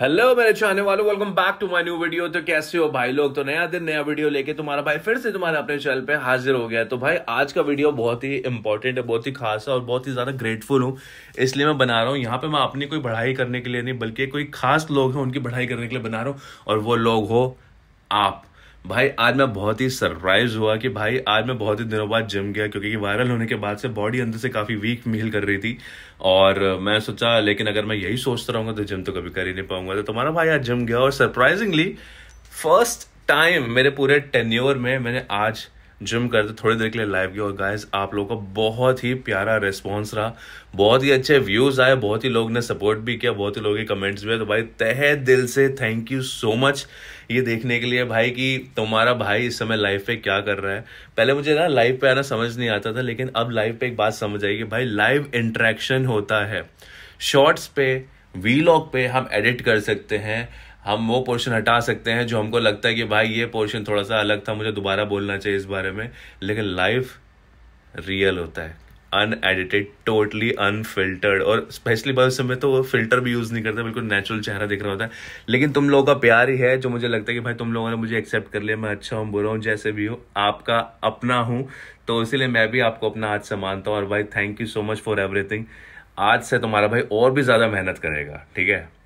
hello मेरे चाहने वालों welcome back to my new video तो कैसे हो भाई लोग तो नया दिन नया वीडियो लेके तुम्हारा भाई फिर से तुम्हारे अपने चैनल पे हाजिर हो गया तो भाई आज का वीडियो बहुत ही इंपॉर्टेंट है बहुत ही खास है और बहुत ही ज़्यादा ग्रेटफुल हूँ इसलिए मैं बना रहा हूँ यहाँ पे मैं अपनी कोई बढ़ाई करने के लिए नहीं बल्कि कोई खास लोग हैं उनकी बढ़ाई करने के लिए बना रहा हूँ और वो लोग हो आप भाई आज मैं बहुत ही सरप्राइज हुआ कि भाई आज मैं बहुत ही दिनों बाद जिम गया क्योंकि वायरल होने के बाद से बॉडी अंदर से काफ़ी वीक फील कर रही थी और मैं सोचा लेकिन अगर मैं यही सोचता रहूंगा तो जिम तो कभी कर ही नहीं पाऊंगा तो तुम्हारा भाई आज जिम गया और सरप्राइजिंगली फर्स्ट टाइम मेरे पूरे टेन्योर में मैंने आज जिम करते थोड़ी देर के लिए लाइव गया और गाइस आप लोगों का बहुत ही प्यारा रिस्पॉन्स रहा बहुत ही अच्छे व्यूज़ आए बहुत ही लोग ने सपोर्ट भी किया बहुत ही लोगों के कमेंट्स भी तो भाई तहे दिल से थैंक यू सो मच ये देखने के लिए भाई कि तुम्हारा भाई इस समय लाइफ पे क्या कर रहा है पहले मुझे ना लाइव पे आना समझ नहीं आता था लेकिन अब लाइव पे एक बात समझ आई कि भाई लाइव इंट्रैक्शन होता है शॉर्ट्स पे वीलॉग पे हम एडिट कर सकते हैं हम वो पोर्शन हटा सकते हैं जो हमको लगता है कि भाई ये पोर्शन थोड़ा सा अलग था मुझे दोबारा बोलना चाहिए इस बारे में लेकिन लाइफ रियल होता है अनएडिटेड टोटली अनफिल्टर्ड और स्पेशली बस उस समय तो वो फिल्टर भी यूज़ नहीं करते बिल्कुल नेचुरल चेहरा दिख रहा होता है लेकिन तुम लोगों का प्यार ही है जो मुझे लगता है कि भाई तुम लोगों ने मुझे एक्सेप्ट कर लिया मैं अच्छा हूँ बुरा हूँ जैसे भी हूँ आपका अपना हूँ तो इसीलिए मैं भी आपको अपना हाथ से मानता हूँ और भाई thank you so much for everything आज से तुम्हारा भाई और भी ज़्यादा मेहनत करेगा ठीक है